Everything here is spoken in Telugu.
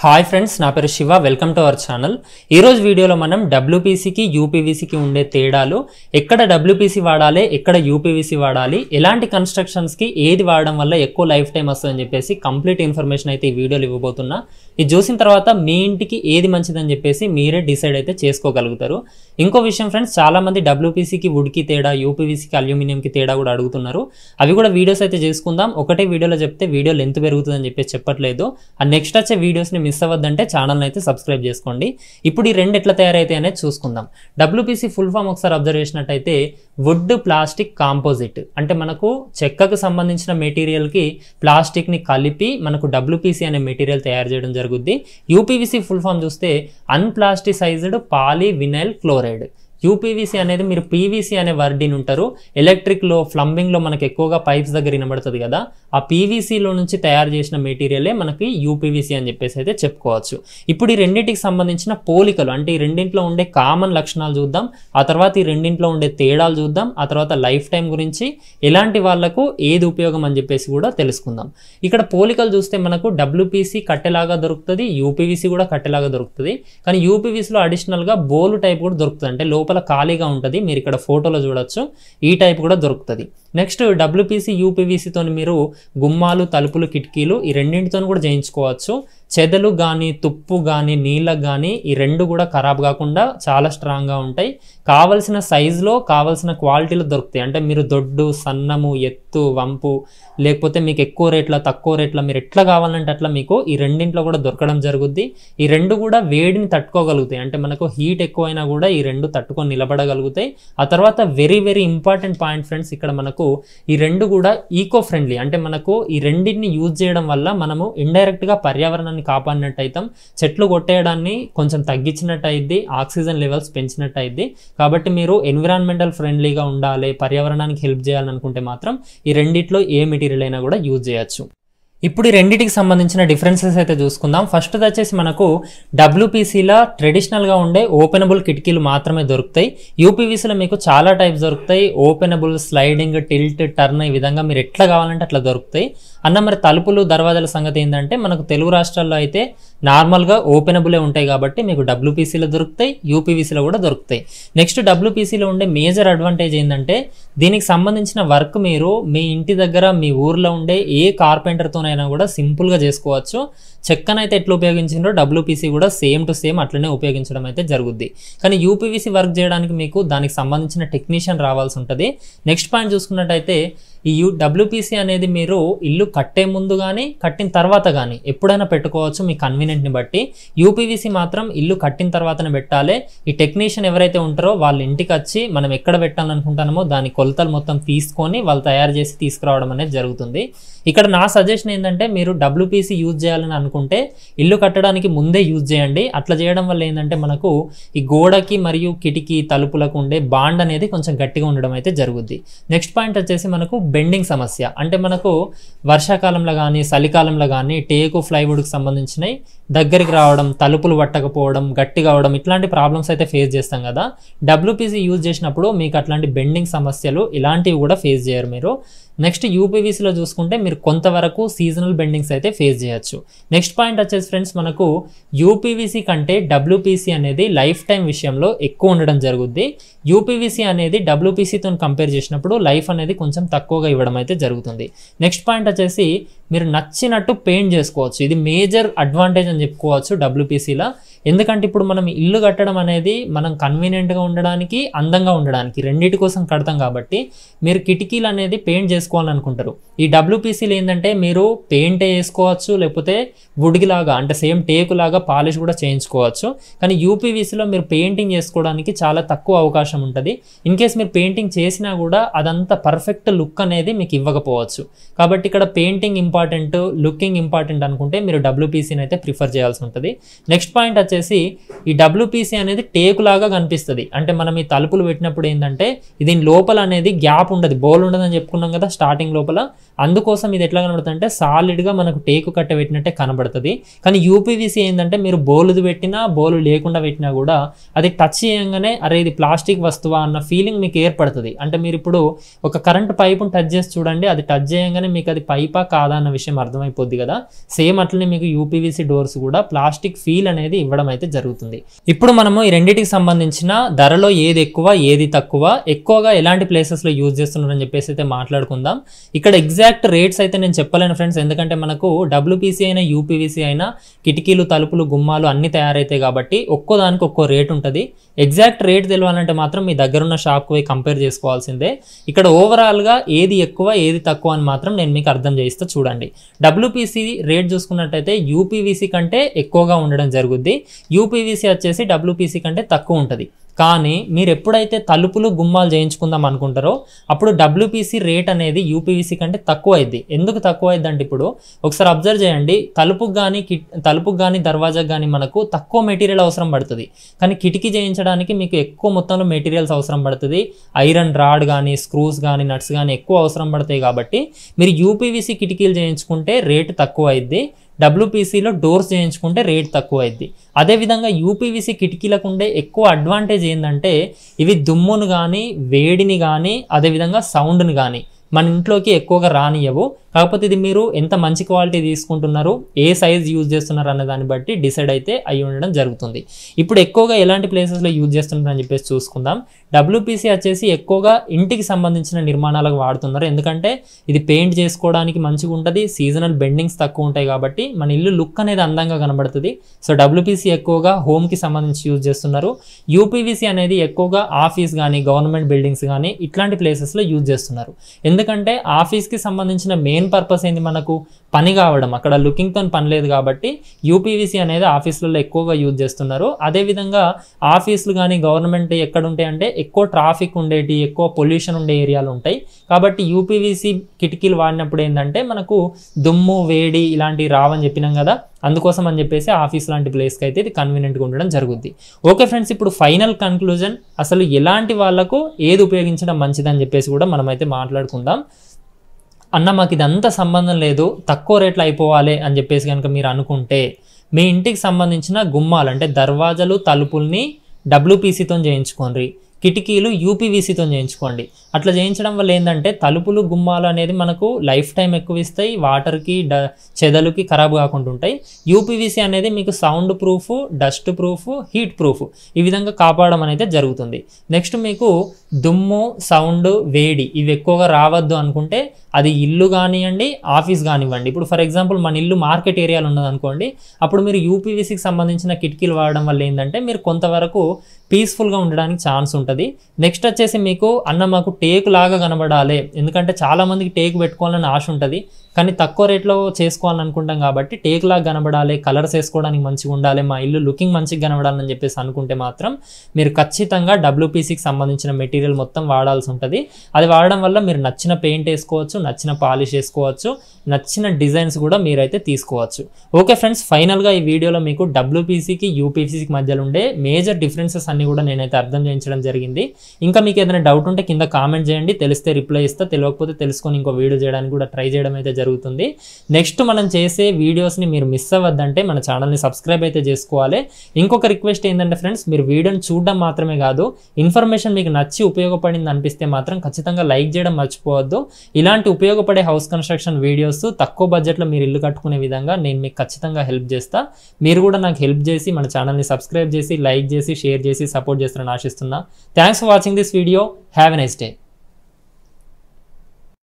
హాయ్ ఫ్రెండ్స్ నా పేరు Shiva welcome to our channel ఈరోజు వీడియోలో మనం డబ్ల్యూపీసీకి యూపీవీసీకి ఉండే తేడాలు ఎక్కడ డబ్ల్యూపీసీ వాడాలి ఎక్కడ యూపీవీసీ వాడాలి ఎలాంటి కన్స్ట్రక్షన్స్కి ఏది వాడడం వల్ల ఎక్కువ లైఫ్ టైం వస్తుందని చెప్పేసి కంప్లీట్ ఇన్ఫర్మేషన్ అయితే ఈ వీడియోలు ఇవ్వబోతున్నా ఇది చూసిన తర్వాత మీ ఇంటికి ఏది మంచిదని చెప్పేసి మీరే డిసైడ్ అయితే చేసుకోగలుగుతారు ఇంకో విషయం ఫ్రెండ్స్ చాలామంది డబ్ల్యూపీసీకి వుడ్కి తేడా యూపీవీసీకి అల్యూమినియంకి తేడా కూడా అడుగుతున్నారు అవి కూడా వీడియోస్ అయితే చేసుకుందాం ఒకటే వీడియోలో చెప్తే వీడియో లెంత్ పెరుగుతుందని చెప్పేసి చెప్పట్లేదు ఆ నెక్స్ట్ వచ్చే వీడియోస్ని మిస్ అవ్వద్దంటే ఛానల్ని అయితే సబ్స్క్రైబ్ చేసుకోండి ఇప్పుడు ఈ రెండు ఎట్లా తయారైతే అనేది చూసుకుందాం డబ్ల్యూపీసీ ఫుల్ ఫామ్ ఒకసారి అబ్జర్వ్ చేసినట్టయితే వుడ్ ప్లాస్టిక్ కాంపోజిట్ అంటే మనకు చెక్కకు సంబంధించిన మెటీరియల్కి ప్లాస్టిక్ని కలిపి మనకు డబ్ల్యూపీసీ అనే మెటీరియల్ తయారు చేయడం జరుగుద్ది యూపీవీసీ ఫుల్ ఫామ్ చూస్తే unplasticized poly vinyl chloride UPVC అనేది మీరు పీవీసీ అనే వర్డిని ఉంటారు ఎలక్ట్రిక్లో ప్లంబింగ్లో మనకు ఎక్కువగా పైప్స్ దగ్గర వినబడుతుంది కదా ఆ పీవీసీలో నుంచి తయారు చేసిన మెటీరియలే మనకి యూపీవీసీ అని చెప్పేసి అయితే చెప్పుకోవచ్చు ఇప్పుడు ఈ రెండింటికి సంబంధించిన పోలికలు అంటే ఈ రెండింటిలో ఉండే కామన్ లక్షణాలు చూద్దాం ఆ తర్వాత ఈ రెండింటిలో ఉండే తేడాలు చూద్దాం ఆ తర్వాత లైఫ్ టైం గురించి ఎలాంటి వాళ్లకు ఏది ఉపయోగం అని చెప్పేసి కూడా తెలుసుకుందాం ఇక్కడ పోలికలు చూస్తే మనకు డబ్ల్యూపీసీ కట్టెలాగా దొరుకుతుంది యూపీవీసీ కూడా కట్టెలాగా దొరుకుతుంది కానీ యూపీవీసీలో అడిషనల్గా బోలు టైప్ కూడా దొరుకుతుంది అంటే లోపల లోపల ఖాళీగా ఉంటుంది మీరు ఇక్కడ ఫోటోలో చూడొచ్చు ఈ టైప్ కూడా దొరుకుతుంది నెక్స్ట్ డబ్ల్యూపీసీ యూపీవీసీతో మీరు గుమ్మాలు తలుపులు కిటికీలు ఈ రెండింటితో కూడా చేయించుకోవచ్చు చెదలు కానీ తుప్పు కానీ నీళ్ళకు కానీ ఈ రెండు కూడా ఖరాబ్ కాకుండా చాలా స్ట్రాంగ్గా ఉంటాయి కావలసిన సైజులో కావలసిన క్వాలిటీలో దొరుకుతాయి అంటే మీరు దొడ్డు సన్నము ఎత్తు వంపు లేకపోతే మీకు ఎక్కువ రేట్ల తక్కువ రేట్ల మీరు ఎట్లా కావాలంటే అట్లా మీకు ఈ రెండింట్లో కూడా దొరకడం జరుగుద్ది ఈ రెండు కూడా వేడిని తట్టుకోగలుగుతాయి అంటే మనకు హీట్ ఎక్కువైనా కూడా ఈ రెండు తట్టుకో పట్టుకొని నిలబడగలుగుతాయి ఆ తర్వాత very very important point friends ఇక్కడ మనకు ఈ రెండు కూడా ఈకో ఫ్రెండ్లీ అంటే మనకు ఈ రెండింటిని యూజ్ చేయడం వల్ల మనము ఇండైరెక్ట్గా పర్యావరణాన్ని కాపాడినట్టు అవుతాం చెట్లు కొట్టేయడాన్ని కొంచెం తగ్గించినట్టు అయింది ఆక్సిజన్ లెవెల్స్ పెంచినట్టు అయింది కాబట్టి మీరు ఎన్విరాన్మెంటల్ ఫ్రెండ్లీగా ఉండాలి పర్యావరణానికి హెల్ప్ చేయాలనుకుంటే మాత్రం ఈ రెండిట్లో ఏ మెటీరియల్ అయినా కూడా యూజ్ చేయొచ్చు ఇప్పుడు ఈ రెండింటికి సంబంధించిన డిఫరెన్సెస్ అయితే చూసుకుందాం ఫస్ట్ వచ్చేసి మనకు డబ్ల్యూపీసీలో ట్రెడిషనల్గా ఉండే ఓపెనబుల్ కిటికీలు మాత్రమే దొరుకుతాయి యూపీవీసీలో మీకు చాలా టైప్స్ దొరుకుతాయి ఓపెనబుల్ స్లైడింగ్ టిల్ట్ టర్న్ ఈ విధంగా మీరు ఎట్లా కావాలంటే అట్లా దొరుకుతాయి అన్న మరి తలుపులు దర్వాజాల సంగతి ఏంటంటే మనకు తెలుగు రాష్ట్రాల్లో అయితే నార్మల్గా ఓపెనబులే ఉంటాయి కాబట్టి మీకు డబ్ల్యూపీసీలో దొరుకుతాయి యూపీవీసీలో కూడా దొరుకుతాయి నెక్స్ట్ డబ్ల్యూపీసీలో ఉండే మేజర్ అడ్వాంటేజ్ ఏంటంటే దీనికి సంబంధించిన వర్క్ మీరు మీ ఇంటి దగ్గర మీ ఊర్లో ఉండే ఏ కార్పెంటర్తోనైనా కూడా సింపుల్గా చేసుకోవచ్చు చెక్కనైతే ఎట్లా ఉపయోగించిందో డబ్ల్యూపీసీ కూడా సేమ్ టు సేమ్ అట్లనే ఉపయోగించడం అయితే జరుగుద్ది కానీ యూపీవీసీ వర్క్ చేయడానికి మీకు దానికి సంబంధించిన టెక్నీషియన్ రావాల్సి ఉంటుంది నెక్స్ట్ పాయింట్ చూసుకున్నట్టయితే ఈ యూ డబ్ల్యూపీసీ అనేది మీరు ఇల్లు కట్టే ముందు కానీ కట్టిన తర్వాత కానీ ఎప్పుడైనా పెట్టుకోవచ్చు మీ కన్వీనియంట్ని బట్టి యూపీవీసీ మాత్రం ఇల్లు కట్టిన తర్వాతనే పెట్టాలి ఈ టెక్నీషియన్ ఎవరైతే ఉంటారో వాళ్ళ ఇంటికి వచ్చి మనం ఎక్కడ పెట్టాలనుకుంటున్నామో దాని కొలతలు మొత్తం తీసుకొని వాళ్ళు తయారు చేసి తీసుకురావడం అనేది జరుగుతుంది ఇక్కడ నా సజెషన్ ఏంటంటే మీరు డబ్ల్యూపీసీ యూజ్ చేయాలని అనుకుంటే ఇల్లు కట్టడానికి ముందే యూజ్ చేయండి అట్లా చేయడం వల్ల ఏంటంటే మనకు ఈ గోడకి మరియు కిటికీ తలుపులకు ఉండే బాండ్ అనేది కొంచెం గట్టిగా ఉండడం అయితే జరుగుద్ది నెక్స్ట్ పాయింట్ వచ్చేసి మనకు బెండింగ్ సమస్య అంటే మనకు వర్షాకాలంలో కానీ చలికాలంలో కానీ టేకు ఫ్లైవుడ్కి సంబంధించినవి దగ్గరికి రావడం తలుపులు పట్టకపోవడం గట్టి కావడం ఇట్లాంటి ప్రాబ్లమ్స్ అయితే ఫేస్ చేస్తాం కదా డబ్ల్యూపీసీ యూజ్ చేసినప్పుడు మీకు అట్లాంటి బెండింగ్ సమస్యలు ఇలాంటివి కూడా ఫేస్ చేయరు మీరు నెక్స్ట్ యూపీవీసీలో చూసుకుంటే మీరు కొంతవరకు సీజనల్ బెండింగ్స్ అయితే ఫేస్ చేయొచ్చు నెక్స్ట్ పాయింట్ వచ్చేసి ఫ్రెండ్స్ మనకు యూపీవీసీ కంటే డబ్ల్యూపీసీ అనేది లైఫ్ టైం విషయంలో ఎక్కువ ఉండడం జరుగుద్ది యూపీవీసీ అనేది డబ్ల్యూపీసీతో కంపేర్ చేసినప్పుడు లైఫ్ అనేది కొంచెం తక్కువగా ఎక్కువగా ఇవ్వడం అయితే జరుగుతుంది నెక్స్ట్ పాయింట్ వచ్చేసి మీరు నచ్చినట్టు పెయింట్ చేసుకోవచ్చు ఇది మేజర్ అడ్వాంటేజ్ అని చెప్పుకోవచ్చు డబ్ల్యూపీసీలో ఎందుకంటే ఇప్పుడు మనం ఇల్లు కట్టడం అనేది మనం కన్వీనియంట్గా ఉండడానికి అందంగా ఉండడానికి రెండింటి కోసం కడతాం కాబట్టి మీరు కిటికీలు అనేది పెయింట్ చేసుకోవాలనుకుంటారు ఈ డబ్ల్యూపీసీలు ఏంటంటే మీరు పెయింట్ వేసుకోవచ్చు లేకపోతే వుడ్గిలాగా అంటే సేమ్ టేకులాగా పాలిష్ కూడా చేయించుకోవచ్చు కానీ యూపీవీసీలో మీరు పెయింటింగ్ చేసుకోవడానికి చాలా తక్కువ అవకాశం ఉంటుంది ఇన్ కేస్ మీరు పెయింటింగ్ చేసినా కూడా అదంతా పర్ఫెక్ట్ లుక్ అనేది మీకు ఇవ్వకపోవచ్చు కాబట్టి ఇక్కడ పెయింటింగ్ ఇంపార్టెంట్ లుకింగ్ ఇంపార్టెంట్ అనుకుంటే మీరు డబ్ల్యూపీసీని అయితే ప్రిఫర్ చేయాల్సి ఉంటుంది నెక్స్ట్ పాయింట్ వచ్చేసి వచ్చేసి ఈ డబ్ల్యూపీసీ అనేది టేకు లాగా కనిపిస్తుంది అంటే మనం ఈ తలుపులు పెట్టినప్పుడు ఏంటంటే దీని లోపల అనేది గ్యాప్ ఉండదు బోల్ ఉండదని చెప్పుకున్నాం కదా స్టార్టింగ్ లోపల అందుకోసం ఇది ఎట్లా కనబడుతుంది అంటే సాలిడ్గా మనకు టేకు కట్ట పెట్టినట్టే కనబడుతుంది కానీ యూపీవీసీ ఏంటంటే మీరు బోలుది పెట్టినా బోలు లేకుండా పెట్టినా కూడా అది టచ్ చేయంగానే అరే ఇది ప్లాస్టిక్ వస్తువా అన్న ఫీలింగ్ మీకు ఏర్పడుతుంది అంటే మీరు ఇప్పుడు ఒక కరెంట్ పైపును టచ్ చేసి చూడండి అది టచ్ చేయగానే మీకు అది పైపా కాదా అన్న విషయం అర్థమైపోద్ది కదా సేమ్ అట్లనే మీకు యూపీవీసీ డోర్స్ కూడా ప్లాస్టిక్ ఫీల్ అనేది ఇవ్వడం ఉండడం అయితే జరుగుతుంది ఇప్పుడు మనము ఈ రెండింటికి సంబంధించిన ధరలో ఏది ఎక్కువ ఏది తక్కువ ఎక్కువగా ఎలాంటి ప్లేసెస్లో యూజ్ చేస్తున్నారని చెప్పేసి అయితే మాట్లాడుకుందాం ఇక్కడ ఎగ్జాక్ట్ రేట్స్ అయితే నేను చెప్పలేను ఫ్రెండ్స్ ఎందుకంటే మనకు డబ్ల్యూపీసీ అయినా యూపీవీసీ అయినా కిటికీలు తలుపులు గుమ్మాలు అన్ని తయారైతాయి కాబట్టి ఒక్కో దానికి ఒక్కో రేట్ ఉంటుంది ఎగ్జాక్ట్ రేట్ తెలియాలంటే మాత్రం మీ దగ్గరున్న షాప్కి పోయి కంపేర్ చేసుకోవాల్సిందే ఇక్కడ ఓవరాల్గా ఏది ఎక్కువ ఏది తక్కువ అని మాత్రం నేను మీకు అర్థం చేయిస్తే చూడండి డబ్ల్యూపీసీ రేట్ చూసుకున్నట్టయితే యూపీవీసీ కంటే ఎక్కువగా ఉండడం జరుగుద్ది యూపీవీసీ వచ్చేసి డబ్ల్యూపీసీ కంటే తక్కువ ఉంటుంది కానీ మీరు ఎప్పుడైతే తలుపులు గుమ్మాలు చేయించుకుందాం అనుకుంటారో అప్పుడు డబ్ల్యూపీసీ రేట్ అనేది యూపీవీసీ కంటే తక్కువ అయింది ఎందుకు తక్కువ అయిందంటే ఇప్పుడు ఒకసారి అబ్జర్వ్ చేయండి తలుపుకు కానీ కిట్ తలుపుకు కానీ దర్వాజాకు కానీ మనకు తక్కువ మెటీరియల్ అవసరం పడుతుంది కానీ కిటికీ చేయించడానికి మీకు ఎక్కువ మొత్తంలో మెటీరియల్స్ అవసరం పడుతుంది ఐరన్ రాడ్ కానీ స్క్రూస్ కానీ నట్స్ కానీ ఎక్కువ అవసరం పడతాయి కాబట్టి మీరు యూపీవీసీ కిటికీలు చేయించుకుంటే రేటు తక్కువ అయింది డబ్ల్యూపీసీలో డోర్స్ చేయించుకుంటే రేట్ తక్కువ అయింది అదేవిధంగా యూపీవీసీ కిటికీలకు ఉండే ఎక్కువ అడ్వాంటేజ్ ఏంటంటే ఇవి దుమ్మును కానీ వేడిని కానీ అదేవిధంగా సౌండ్ని కానీ మన ఇంట్లోకి ఎక్కువగా రానియవు కాకపోతే ఇది మీరు ఎంత మంచి క్వాలిటీ తీసుకుంటున్నారు ఏ సైజ్ యూజ్ చేస్తున్నారు అన్న దాన్ని బట్టి డిసైడ్ అయితే అయి ఉండడం జరుగుతుంది ఇప్పుడు ఎక్కువగా ఎలాంటి ప్లేసెస్లో యూజ్ చేస్తున్నారు అని చెప్పేసి చూసుకుందాం డబ్ల్యూపీసీ వచ్చేసి ఎక్కువగా ఇంటికి సంబంధించిన నిర్మాణాలకు వాడుతున్నారు ఎందుకంటే ఇది పెయింట్ చేసుకోవడానికి మంచిగా ఉంటుంది సీజనల్ బెండింగ్స్ తక్కువ ఉంటాయి కాబట్టి మన ఇల్లు లుక్ అనేది అందంగా కనబడుతుంది సో డబ్ల్యూపీసీ ఎక్కువగా హోమ్కి సంబంధించి యూజ్ చేస్తున్నారు యూపీవీసీ అనేది ఎక్కువగా ఆఫీస్ కానీ గవర్నమెంట్ బిల్డింగ్స్ కానీ ఇట్లాంటి ప్లేసెస్లో యూజ్ చేస్తున్నారు ఎందుకంటే ఆఫీస్కి సంబంధించిన మెయిన్ పర్పస్ ఏంది మనకు పని కావడం అక్కడ లుకింగ్తో పని లేదు కాబట్టి యూపీవీసీ అనేది ఆఫీసులలో ఎక్కువగా యూజ్ చేస్తున్నారు అదేవిధంగా ఆఫీసులు కానీ గవర్నమెంట్ ఎక్కడ ఉంటాయి అంటే ఎక్కువ ట్రాఫిక్ ఉండేటి ఎక్కువ పొల్యూషన్ ఉండే ఏరియాలు ఉంటాయి కాబట్టి యూపీవీసీ కిటికీలు వాడినప్పుడు ఏంటంటే మనకు దుమ్ము వేడి ఇలాంటివి రావని చెప్పినాం కదా అందుకోసం అని చెప్పేసి ఆఫీస్ లాంటి ప్లేస్కి అయితే ఇది కన్వీనియంట్గా ఉండడం జరుగుద్ది ఓకే ఫ్రెండ్స్ ఇప్పుడు ఫైనల్ కన్క్లూజన్ అసలు ఎలాంటి వాళ్ళకు ఏది ఉపయోగించడం మంచిదని చెప్పేసి కూడా మనమైతే మాట్లాడుకుందాం అన్న మాకు ఇదంతా సంబంధం లేదు తక్కువ రేట్లు అయిపోవాలి అని చెప్పేసి కనుక మీరు అనుకుంటే మీ ఇంటికి సంబంధించిన గుమ్మాలు అంటే దర్వాజలు తలుపుల్ని డబ్ల్యూపీసీతో చేయించుకోండి కిటికీలు యూపీవీసీతో చేయించుకోండి అట్లా చేయించడం వల్ల ఏంటంటే తలుపులు గుమ్మాలు అనేది మనకు లైఫ్ టైం ఎక్కువ ఇస్తాయి వాటర్కి డ చెదలుకి ఖరాబ్ కాకుండా ఉంటాయి యూపీవీసీ అనేది మీకు sound proof dust proof heat proof ఈ విధంగా కాపాడడం అనేది జరుగుతుంది నెక్స్ట్ మీకు దుమ్ము సౌండ్ వేడి ఇవి ఎక్కువగా రావద్దు అనుకుంటే అది ఇల్లు కానివ్వండి ఆఫీస్ కానివ్వండి ఇప్పుడు ఫర్ ఎగ్జాంపుల్ మన ఇల్లు మార్కెట్ ఏరియాలో ఉన్నది అనుకోండి అప్పుడు మీరు యూపీవీసీకి సంబంధించిన కిటికీలు వాడడం వల్ల ఏంటంటే మీరు కొంతవరకు పీస్ఫుల్గా ఉండడానికి ఛాన్స్ ఉంటుంది నెక్స్ట్ వచ్చేసి మీకు అన్న మాకు టేకు లాగా కనబడాలి ఎందుకంటే చాలామందికి టేకు పెట్టుకోవాలని ఆశ ఉంటుంది కానీ తక్కువ రేట్లో చేసుకోవాలనుకుంటాం కాబట్టి టేక్ లాగా కనబడాలి కలర్స్ వేసుకోవడానికి మంచిగా ఉండాలి మా ఇల్లు లుకింగ్ మంచిగా కనబడాలని చెప్పేసి అనుకుంటే మాత్రం మీరు ఖచ్చితంగా డబ్ల్యూపీసీకి సంబంధించిన మెటీరియల్ మొత్తం వాడాల్సి ఉంటుంది అది వాడడం వల్ల మీరు నచ్చిన పెయింట్ వేసుకోవచ్చు నచ్చిన పాలిష్ వేసుకోవచ్చు నచ్చిన డిజైన్స్ కూడా మీరైతే తీసుకోవచ్చు ఓకే ఫ్రెండ్స్ ఫైనల్గా ఈ వీడియోలో మీకు డబ్ల్యూపీసీకి యూపీసీకి మధ్యలో ఉండే మేజర్ డిఫరెన్సెస్ అన్నీ కూడా నేనైతే అర్థం చేయించడం జరిగింది ఇంకా మీకు ఏదైనా డౌట్ ఉంటే కింద కామెంట్ చేయండి తెలిస్తే రిప్లై ఇస్తా తెలియకపోతే తెలుసుకొని ఇంకో వీడియో చేయడానికి కూడా ట్రై చేయడం అయితే జరుగుతుంది నెక్స్ట్ మనం చేసే వీడియోస్ని మీరు మిస్ అవ్వద్దంటే మన ఛానల్ని సబ్స్క్రైబ్ అయితే చేసుకోవాలి ఇంకొక రిక్వెస్ట్ ఏంటంటే ఫ్రెండ్స్ మీరు వీడియోని చూడడం మాత్రమే కాదు ఇన్ఫర్మేషన్ మీకు నచ్చి ఉపయోగపడింది అనిపిస్తే మాత్రం ఖచ్చితంగా లైక్ చేయడం మర్చిపోవద్దు ఇలాంటి ఉపయోగపడే హౌస్ కన్స్ట్రక్షన్ వీడియోస్ తక్కువ బడ్జెట్లో మీరు ఇల్లు కట్టుకునే విధంగా నేను మీకు ఖచ్చితంగా హెల్ప్ చేస్తా మీరు కూడా నాకు హెల్ప్ చేసి మన ఛానల్ని సబ్స్క్రైబ్ చేసి లైక్ చేసి షేర్ చేసి సపోర్ట్ చేస్తారని ఆశిస్తున్నా thanks for watching this video have a nice day